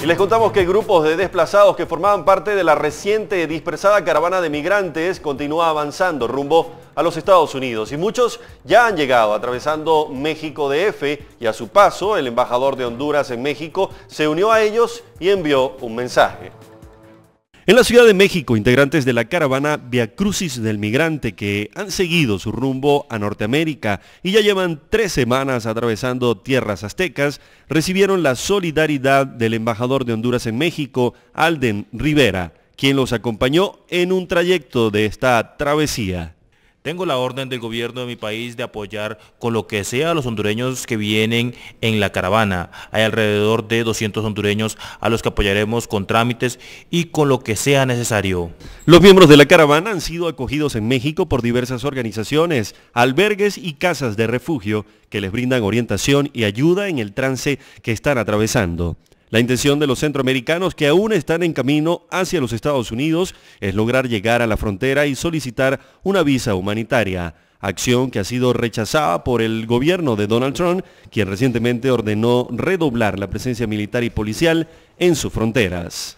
Y les contamos que grupos de desplazados que formaban parte de la reciente dispersada caravana de migrantes continúa avanzando rumbo a los Estados Unidos y muchos ya han llegado atravesando México de DF y a su paso el embajador de Honduras en México se unió a ellos y envió un mensaje. En la Ciudad de México, integrantes de la caravana Via Crucis del Migrante que han seguido su rumbo a Norteamérica y ya llevan tres semanas atravesando tierras aztecas, recibieron la solidaridad del embajador de Honduras en México, Alden Rivera, quien los acompañó en un trayecto de esta travesía. Tengo la orden del gobierno de mi país de apoyar con lo que sea a los hondureños que vienen en la caravana. Hay alrededor de 200 hondureños a los que apoyaremos con trámites y con lo que sea necesario. Los miembros de la caravana han sido acogidos en México por diversas organizaciones, albergues y casas de refugio que les brindan orientación y ayuda en el trance que están atravesando. La intención de los centroamericanos que aún están en camino hacia los Estados Unidos es lograr llegar a la frontera y solicitar una visa humanitaria, acción que ha sido rechazada por el gobierno de Donald Trump, quien recientemente ordenó redoblar la presencia militar y policial en sus fronteras.